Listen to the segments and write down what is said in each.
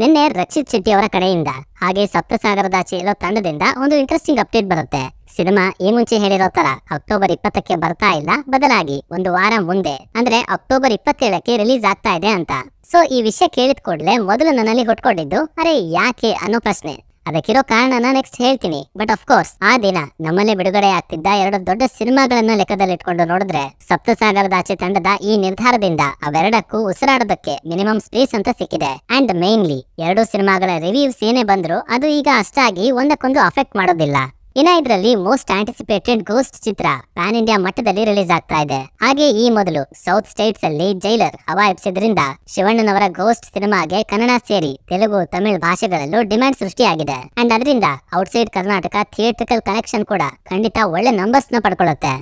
ನಿನ್ನೆ ರಕ್ಷಿತ್ ಶೆಟ್ಟಿ ಅವರ ಕಡೆಯಿಂದ ಹಾಗೆ ಸಪ್ತಸಾಗರದ ಚೇಲೋ ತಂಡದಿಂದ ಒಂದು ಇಂಟ್ರೆಸ್ಟಿಂಗ್ ಅಪ್ಡೇಟ್ ಬರುತ್ತೆ ಸಿನಿಮಾ ಈ ಮುಂಚೆ ಹೇಳಿರೋ ತರ ಅಕ್ಟೋಬರ್ ಇಪ್ಪತ್ತಕ್ಕೆ ಬರ್ತಾ ಇಲ್ಲ ಬದಲಾಗಿ ಒಂದು ವಾರ ಮುಂದೆ ಅಂದ್ರೆ ಅಕ್ಟೋಬರ್ ಇಪ್ಪತ್ತೇಳಕ್ಕೆ ರಿಲೀಸ್ ಆಗ್ತಾ ಇದೆ ಅಂತ ಸೊ ಈ ವಿಷಯ ಕೇಳಿದ ಕೂಡಲೇ ಮೊದಲು ನನ್ನಲ್ಲಿ ಹೊಟ್ಕೊಂಡಿದ್ದು ಅರೆ ಯಾಕೆ ಅನ್ನೋ ಪ್ರಶ್ನೆ ಅದಕ್ಕಿರೋ ಕಾರಣನ ನೆಕ್ಸ್ಟ್ ಹೇಳ್ತೀನಿ ಬಟ್ ಅಫ್ಕೋರ್ಸ್ ಆ ದಿನ ನಮ್ಮಲ್ಲೇ ಬಿಡುಗಡೆ ಆಗ್ತಿದ್ದ ಎರಡು ದೊಡ್ಡ ಸಿನಿಮಾಗಳನ್ನ ಲೆಕ್ಕದಲ್ಲಿಟ್ಕೊಂಡು ನೋಡಿದ್ರೆ ಸಪ್ತಸಾಗರದ ಆಚೆ ತಂಡದ ಈ ನಿರ್ಧಾರದಿಂದ ಅವೆರಡಕ್ಕೂ ಉಸಿರಾಡೋದಕ್ಕೆ ಮಿನಿಮಮ್ ಸ್ಪೇಸ್ ಅಂತ ಸಿಕ್ಕಿದೆ ಅಂಡ್ ಮೇನ್ಲಿ ಎರಡು ಸಿನಿಮಾಗಳ ರಿವ್ಯೂಸ್ ಏನೇ ಬಂದ್ರು ಅದು ಈಗ ಅಷ್ಟಾಗಿ ಒಂದಕ್ಕೊಂದು ಅಫೆಕ್ಟ್ ಮಾಡೋದಿಲ್ಲ ಇನ್ನ ಇದರಲ್ಲಿ ಮೋಸ್ಟ್ ಆಂಟಿಸಿಪೇಟೆಡ್ ಗೋಸ್ಟ್ ಚಿತ್ರ ಪ್ಯಾನ್ ಇಂಡಿಯಾ ಮಟ್ಟದಲ್ಲಿ ರಿಲೀಸ್ ಆಗ್ತಾ ಇದೆ ಹಾಗೆ ಈ ಮೊದಲು ಸೌತ್ ಸ್ಟೇಟ್ಸ್ ಅಲ್ಲಿ ಜೈಲರ್ ಹವಾ ಎಬ್ಸಿದ್ರಿಂದ ಶಿವಣ್ಣನವರ ಗೋಸ್ಟ್ ಸಿನಿಮಾಗೆ ಕನ್ನಡ ಸೇರಿ ತೆಲುಗು ತಮಿಳ್ ಭಾಷೆಗಳಲ್ಲೂ ಡಿಮ್ಯಾಂಡ್ ಸೃಷ್ಟಿಯಾಗಿದೆ ಅಂಡ್ ಅದರಿಂದ ಔಟ್ಸೈಡ್ ಕರ್ನಾಟಕ ಥಿಯೇಟ್ರಿಕಲ್ ಕನೆಕ್ಷನ್ ಕೂಡ ಖಂಡಿತ ಒಳ್ಳೆ ನಂಬರ್ಸ್ ನ ಪಡ್ಕೊಳ್ಳುತ್ತೆ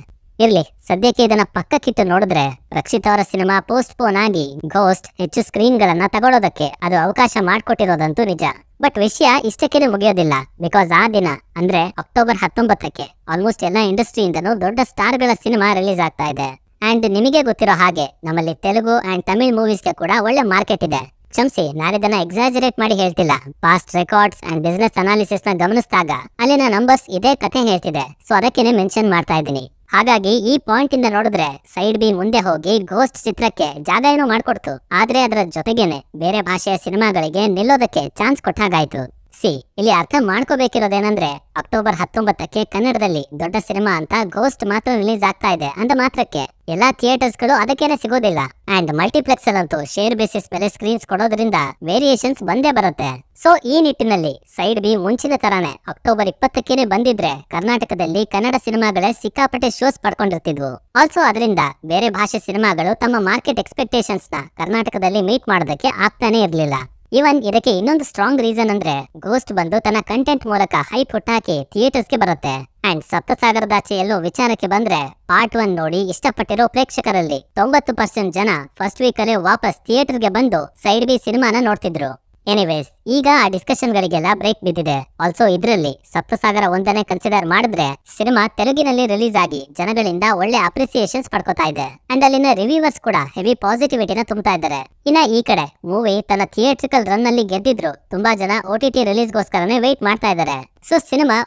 ಇರ್ಲಿ ಸದ್ಯಕ್ಕೆ ಇದನ್ನ ಪಕ್ಕಕ್ಕಿಟ್ಟು ನೋಡಿದ್ರೆ ರಕ್ಷಿತ್ ಅವರ ಸಿನಿಮಾ ಪೋಸ್ಟ್ ಪೋನ್ ಆಗಿ ಗೋಸ್ಟ್ ಹೆಚ್ಚು ಸ್ಕ್ರೀನ್ ಗಳನ್ನ ತಗೊಳ್ಳೋದಕ್ಕೆ ಅದು ಅವಕಾಶ ಮಾಡಿಕೊಟ್ಟಿರೋದಂತೂ ನಿಜ ಬಟ್ ವಿಷಯ ಇಷ್ಟಕ್ಕೇನೆ ಮುಗಿಯೋದಿಲ್ಲ ಬಿಕಾಸ್ ಆ ದಿನ ಅಂದ್ರೆ ಅಕ್ಟೋಬರ್ ಹತ್ತೊಂಬತ್ತಕ್ಕೆ ಆಲ್ಮೋಸ್ಟ್ ಎಲ್ಲ ಇಂಡಸ್ಟ್ರಿಯಿಂದನೂ ದೊಡ್ಡ ಸ್ಟಾರ್ ಗಳ ಸಿನಿಮಾ ರಿಲೀಸ್ ಆಗ್ತಾ ಇದೆ ಅಂಡ್ ನಿಮಗೆ ಗೊತ್ತಿರೋ ಹಾಗೆ ನಮ್ಮಲ್ಲಿ ತೆಲುಗು ಅಂಡ್ ತಮಿಳ್ ಮೂವೀಸ್ಗೆ ಕೂಡ ಒಳ್ಳೆ ಮಾರ್ಕೆಟ್ ಇದೆ ಕ್ಷಮಿಸಿ ನಾನಿದನ್ನ ಎಕ್ಸಾಜರೇಟ್ ಮಾಡಿ ಹೇಳ್ತಿಲ್ಲ past records and business analysis ನ ಗಮನಿಸಿದಾಗ ಅಲ್ಲಿನ ನಂಬರ್ಸ್ ಇದೇ ಕಥೆ ಹೇಳ್ತಿದೆ ಸೊ ಅದಕ್ಕೆ ಮೆನ್ಷನ್ ಮಾಡ್ತಾ ಇದ್ದೀನಿ ಹಾಗಾಗಿ ಈ ಪಾಯಿಂಟ್ ಇಂದ ನೋಡಿದ್ರೆ ಸೈಡ್ ಬಿ ಮುಂದೆ ಹೋಗಿ ಗೋಸ್ಟ್ ಚಿತ್ರಕ್ಕೆ ಜಾಗ ಏನೋ ಮಾಡ್ಕೊಡ್ತು ಆದ್ರೆ ಅದರ ಜೊತೆಗೇನೆ ಬೇರೆ ಭಾಷೆಯ ಸಿನಿಮಾಗಳಿಗೆ ನಿಲ್ಲೋದಕ್ಕೆ ಚಾನ್ಸ್ ಕೊಟ್ಟಾಗಾಯ್ತು ಸಿ ಇಲ್ಲಿ ಅರ್ಥ ಮಾಡ್ಕೋಬೇಕಿರೋದೇನಂದ್ರೆ ಅಕ್ಟೋಬರ್ ಹತ್ತೊಂಬತ್ತಕ್ಕೆ ಕನ್ನಡದಲ್ಲಿ ದೊಡ್ಡ ಸಿನಿಮಾ ಅಂತ ಗೋಸ್ಟ್ ಮಾತ್ರ ರಿಲೀಸ್ ಆಗ್ತಾ ಇದೆ ಅಂತ ಮಾತ್ರಕ್ಕೆ ಎಲ್ಲಾ ಥಿಯೇಟರ್ಸ್ ಗಳು ಅದಕ್ಕೇನೆ ಸಿಗೋದಿಲ್ಲ ಅಂಡ್ ಮಲ್ಟಿಪ್ಲೆಕ್ಸ್ ಅಲ್ಲಂತೂ ಶೇರ್ ಬೇಸಿಸ್ ಮೇಲೆ ಸ್ಕ್ರೀನ್ಸ್ ಕೊಡೋದ್ರಿಂದ ವೇರಿಯೇಷನ್ಸ್ ಬಂದೇ ಬರುತ್ತೆ ಸೊ ಈ ನಿಟ್ಟಿನಲ್ಲಿ ಸೈಡ್ ಬಿ ಮುಂಚಿನ ತರಾನೇ ಅಕ್ಟೋಬರ್ ಇಪ್ಪತ್ತಕ್ಕೇನೆ ಬಂದಿದ್ರೆ ಕರ್ನಾಟಕದಲ್ಲಿ ಕನ್ನಡ ಸಿನಿಮಾಗಳೇ ಸಿಕ್ಕಾಪಟ್ಟೆ ಶೋಸ್ ಪಡ್ಕೊಂಡಿರ್ತಿದ್ವು ಆಲ್ಸೋ ಅದರಿಂದ ಬೇರೆ ಭಾಷೆ ಸಿನಿಮಾಗಳು ತಮ್ಮ ಮಾರ್ಕೆಟ್ ಎಕ್ಸ್ಪೆಕ್ಟೇಷನ್ಸ್ ನ ಕರ್ನಾಟಕದಲ್ಲಿ ಮೀಟ್ ಮಾಡೋದಕ್ಕೆ ಆಗ್ತಾನೆ ಇರಲಿಲ್ಲ ಇವನ್ ಇದಕ್ಕೆ ಇನ್ನೊಂದು ಸ್ಟ್ರಾಂಗ್ ರೀಸನ್ ಅಂದ್ರೆ ಗೋಸ್ಟ್ ಬಂದು ತನ್ನ ಕಂಟೆಂಟ್ ಮೂಲಕ ಹೈಪ್ ಹುಟ್ಟಾಕಿ ಥಿಯೇಟರ್ಸ್ಗೆ ಬರುತ್ತೆ ಅಂಡ್ ಸಪ್ತಸಾಗರದಾಚೆ ಎಲ್ಲೋ ವಿಚಾರಕ್ಕೆ ಬಂದ್ರೆ ಪಾರ್ಟ್ ಒನ್ ನೋಡಿ ಇಷ್ಟಪಟ್ಟಿರೋ ಪ್ರೇಕ್ಷಕರಲ್ಲಿ ತೊಂಬತ್ತು ಪರ್ಸೆಂಟ್ ಜನ ಫಸ್ಟ್ ವೀಕ್ ಅಲ್ಲೇ ವಾಪಸ್ ಥಿಯೇಟರ್ಗೆ ಬಂದು ಸೈಡ್ ಬಿ ಸಿನಿಮಾನ ನೋಡ್ತಿದ್ರು ಎನಿವೇಸ್ ಈಗ ಆ ಡಿಸ್ಕಶನ್ ಗಳಿಗೆಲ್ಲ ಬ್ರೇಕ್ ಬಿದ್ದಿದೆ ಆಲ್ಸೋ ಇದರಲ್ಲಿ ಸಪ್ತಸಾಗರ ಒಂದನೇ ಕನ್ಸಿಡರ್ ಮಾಡಿದ್ರೆ ಸಿನಿಮಾ ತೆಲುಗಿನಲ್ಲಿ ರಿಲೀಸ್ ಆಗಿ ಜನಗಳಿಂದ ಒಳ್ಳೆ ಅಪ್ರಿಸಿಯೇಷನ್ಸ್ ಪಡ್ಕೋತಾ ಇದೆ ಅಂಡ್ ಅಲ್ಲಿನ ರಿವ್ಯೂವರ್ಸ್ ಕೂಡ ಹೆವಿ ಪಾಸಿಟಿವಿಟಿನ ತುಂಬತಾ ಇದ್ದಾರೆ ಇನ್ನ ಈ ಕಡೆ ಮೂವಿ ತನ್ನ ಥಿಯೇಟ್ರಿಕಲ್ ರನ್ ನಲ್ಲಿ ಗೆದ್ದಿದ್ರು ತುಂಬಾ ಜನ ಓಟಿಟಿ ರಿಲೀಸ್ ಗೋಸ್ಕರನೇ ವೆಯ್ಟ್ ಮಾಡ್ತಾ ಇದ್ದಾರೆ ಸೊ ಸಿನಿಮಾ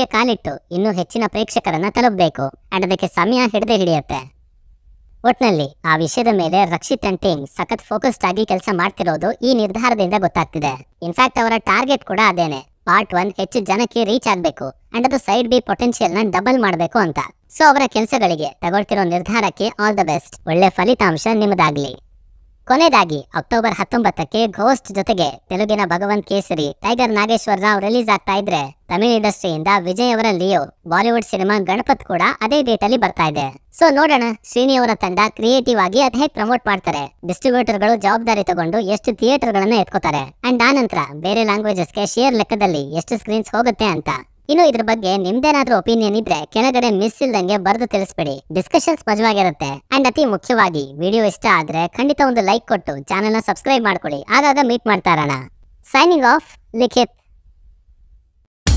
ಗೆ ಕಾಲಿಟ್ಟು ಇನ್ನೂ ಹೆಚ್ಚಿನ ಪ್ರೇಕ್ಷಕರನ್ನ ತಲುಪಬೇಕು ಅಂಡ್ ಅದಕ್ಕೆ ಸಮಯ ಹಿಡದೆ ಹಿಡಿಯುತ್ತೆ ಒಟ್ನಲ್ಲಿ ಆ ವಿಷಯದ ಮೇಲೆ ರಕ್ಷಿತ್ ಅಂಡ್ ಟೀಮ್ ಸಖತ್ ಫೋಕಸ್ಡ್ ಆಗಿ ಕೆಲಸ ಮಾಡ್ತಿರೋದು ಈ ನಿರ್ಧಾರದಿಂದ ಗೊತ್ತಾಗ್ತಿದೆ ಇನ್ಫ್ಯಾಕ್ಟ್ ಅವರ ಟಾರ್ಗೆಟ್ ಕೂಡ ಅದೇನೆ ಪಾರ್ಟ್ ಒನ್ ಹೆಚ್ಚು ಜನಕ್ಕೆ ರೀಚ್ ಆಗಬೇಕು ಅಂಡ್ ಅದು ಸೈಡ್ ಬಿ ಪೊಟೆನ್ಷಿಯಲ್ ನ ಡಬಲ್ ಮಾಡಬೇಕು ಅಂತ ಸೊ ಅವರ ಕೆಲಸಗಳಿಗೆ ತಗೊಳ್ತಿರೋ ನಿರ್ಧಾರಕ್ಕೆ ಆಲ್ ದ ಬೆಸ್ಟ್ ಒಳ್ಳೆ ಫಲಿತಾಂಶ ನಿಮ್ಮದಾಗ್ಲಿ ಕೊನೆಯದಾಗಿ ಅಕ್ಟೋಬರ್ ಹತ್ತೊಂಬತ್ತಕ್ಕೆ ಘೋಸ್ಟ್ ಜೊತೆಗೆ ತೆಲುಗಿನ ಭಗವಂತ್ ಕೇಸರಿ ಟೈಗರ್ ನಾಗೇಶ್ವರ ರಾವ್ ರಿಲೀಸ್ ಆಗ್ತಾ ಇದ್ರೆ ತಮಿಳು ಇಂಡಸ್ಟ್ರಿಯಿಂದ ವಿಜಯ್ ಅವರ ಲಿಯೋ ಬಾಲಿವುಡ್ ಸಿನಿಮಾ ಗಣಪತ್ ಕೂಡ ಅದೇ ಡೇಟ್ ಅಲ್ಲಿ ಬರ್ತಾ ಇದೆ ಸೊ ನೋಡೋಣ ಶ್ರೀನಿ ಅವರ ತಂಡ ಕ್ರಿಯೇಟಿವ್ ಆಗಿ ಅದ್ ಹೇಗೆ ಪ್ರಮೋಟ್ ಮಾಡ್ತಾರೆ ಡಿಸ್ಟ್ರಿಬ್ಯೂಟರ್ ಗಳು ಜವಾಬ್ದಾರಿ ತಗೊಂಡು ಎಷ್ಟು ಥಿಯೇಟರ್ ಗಳನ್ನ ಎತ್ಕೋತಾರೆ ಅಂಡ್ ಆ ಬೇರೆ ಲ್ಯಾಂಗ್ವೇಜಸ್ ಶೇರ್ ಲೆಕ್ಕದಲ್ಲಿ ಎಷ್ಟು ಸ್ಕ್ರೀನ್ಸ್ ಹೋಗುತ್ತೆ ಅಂತ ಇನ್ನು ಇದ್ರ ಬಗ್ಗೆ ನಿಮ್ದೇನಾದ್ರೂ ಒಪಿನಿಯನ್ ಇದ್ರೆ ಕೆಳಗಡೆ ಮಿಸ್ ಇಲ್ದಂಗೆ ಬರೆದು ತಿಳಿಸ್ಬೇಡಿ ಡಿಸ್ಕಷನ್ಸ್ ಸ್ಪಜವಾಗಿರುತ್ತೆ ಅಂಡ್ ಅತಿ ಮುಖ್ಯವಾಗಿ ವಿಡಿಯೋ ಇಷ್ಟ ಆದ್ರೆ ಖಂಡಿತ ಒಂದು ಲೈಕ್ ಕೊಟ್ಟು ಚಾನೆಲ್ ನ ಸಬ್ಸ್ಕ್ರೈಬ್ ಮಾಡ್ಕೊಳ್ಳಿ ಆಗಾಗ ಮೀಟ್ ಮಾಡ್ತಾರಣ ಇರೋಣ ಸೈನಿಂಗ್ ಆಫ್ ಲಿಖಿತ್